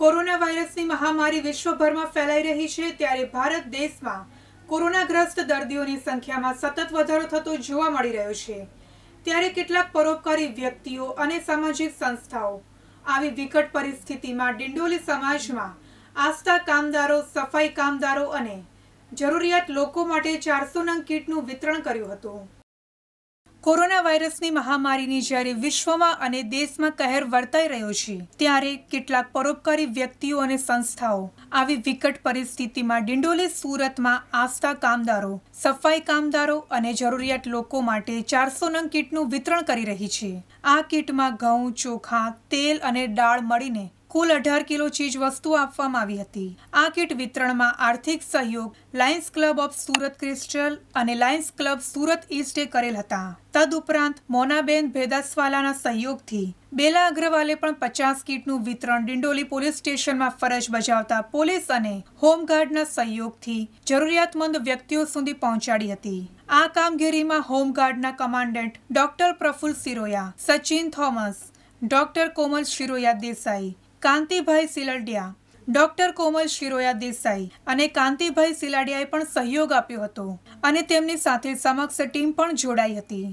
corona વાયરસની મહામારી વિશ્વભરમાં ફેલાઈ રહી છે ત્યારે ભારત દેશમાં કોરોનાગ્રસ્ત દર્દીઓની સંખ્યામાં સતત વધારો થતો જોવા મળી રહ્યો છે ત્યારે કેટલાક પરોપકારી વ્યક્તિઓ અને સામાજિક સંસ્થાઓ આવી વિકટ પરિસ્થિતિમાં ડિંડોલી સમાજમાં આસ્થા કામદારો સફાઈ કામદારો અને જરૂરિયાત લોકો માટે ચારસો નંગ કીટનું વિતરણ કર્યું હતું કોરોના વાયરસની મહામારીની જ્યારે વિશ્વમાં અને દેશમાં કહેર વર્તાઈ રહ્યો છે ત્યારે કેટલાક પરોપકારી વ્યક્તિઓ અને સંસ્થાઓ આવી વિકટ પરિસ્થિતિમાં ડિંડોલી સુરતમાં આસ્થા કામદારો સફાઈ કામદારો અને જરૂરિયાત લોકો માટે ચારસો નંગ કીટનું વિતરણ કરી રહી છે આ કીટમાં ઘઉં ચોખા તેલ અને દાળ મળીને કુલ અઢાર કિલો ચીજ વસ્તુ આપવામાં આવી હતી આ કીટ વિતરણમાં આર્થિક સહયોગ Lions Club of Surat Crystal અને લાયન્સ ક્લબ સુરત ઈસ્ટે કરેલ હતા તદુપરાંત મોનાબેન ભેદાસવાલાના સહયોગથી બેલા અગ્રવાલે પણ પચાસ કીટનું વિતરણ ડિંડોલી પોલીસ સ્ટેશનમાં ફરજ બજાવતા પોલીસ અને હોમગાર્ડના સહયોગથી જરૂરિયાતમંદ વ્યક્તિઓ સુધી પહોંચાડી હતી આ કામગીરીમાં હોમગાર્ડના commandant doctor Praful Siroya Sachin Thomas doctor Komal Shiroya Desai Kantibhai Siladiya doctor Komal Shiroya Desai અને કાંતિભાઈ સિલાડિયાએ પણ સહયોગ આપ્યો હતો અને તેમની સાથે સમક્ષ ટીમ પણ જોડાઈ હતી